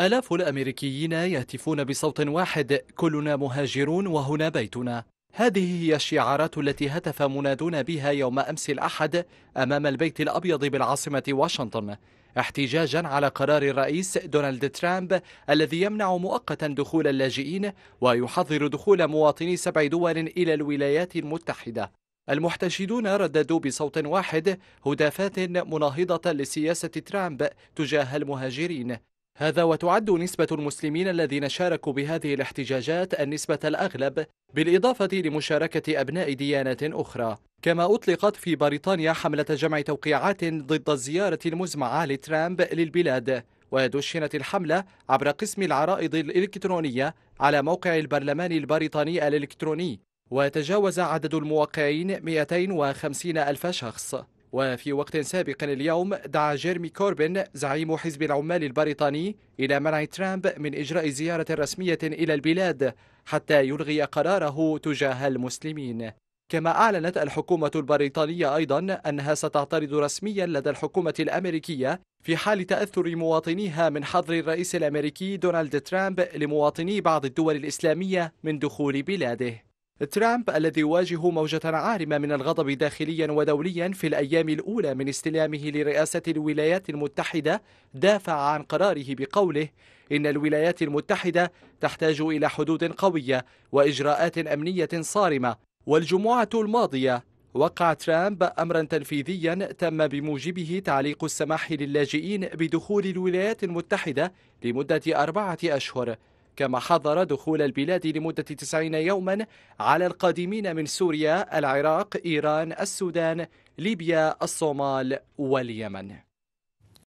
آلاف الأمريكيين يهتفون بصوت واحد كلنا مهاجرون وهنا بيتنا هذه هي الشعارات التي هتف منادون بها يوم أمس الأحد أمام البيت الأبيض بالعاصمة واشنطن احتجاجا على قرار الرئيس دونالد ترامب الذي يمنع مؤقتا دخول اللاجئين ويحظر دخول مواطني سبع دول إلى الولايات المتحدة المحتشدون رددوا بصوت واحد هدافات مناهضة لسياسة ترامب تجاه المهاجرين هذا وتعد نسبة المسلمين الذين شاركوا بهذه الاحتجاجات النسبة الأغلب بالإضافة لمشاركة أبناء ديانات أخرى كما أطلقت في بريطانيا حملة جمع توقيعات ضد الزيارة المزمعة لترامب للبلاد ودشنت الحملة عبر قسم العرائض الإلكترونية على موقع البرلمان البريطاني الإلكتروني وتجاوز عدد الموقعين 250 ألف شخص وفي وقت سابق اليوم دعا جيرمي كوربن زعيم حزب العمال البريطاني إلى منع ترامب من إجراء زيارة رسمية إلى البلاد حتى يلغي قراره تجاه المسلمين كما أعلنت الحكومة البريطانية أيضا أنها ستعترض رسميا لدى الحكومة الأمريكية في حال تأثر مواطنيها من حظر الرئيس الأمريكي دونالد ترامب لمواطني بعض الدول الإسلامية من دخول بلاده ترامب الذي يواجه موجة عارمة من الغضب داخليا ودوليا في الأيام الأولى من استلامه لرئاسة الولايات المتحدة دافع عن قراره بقوله إن الولايات المتحدة تحتاج إلى حدود قوية وإجراءات أمنية صارمة والجمعة الماضية وقع ترامب أمرا تنفيذيا تم بموجبه تعليق السماح للاجئين بدخول الولايات المتحدة لمدة أربعة أشهر كما حظر دخول البلاد لمدة 90 يوما على القادمين من سوريا، العراق، إيران، السودان، ليبيا، الصومال واليمن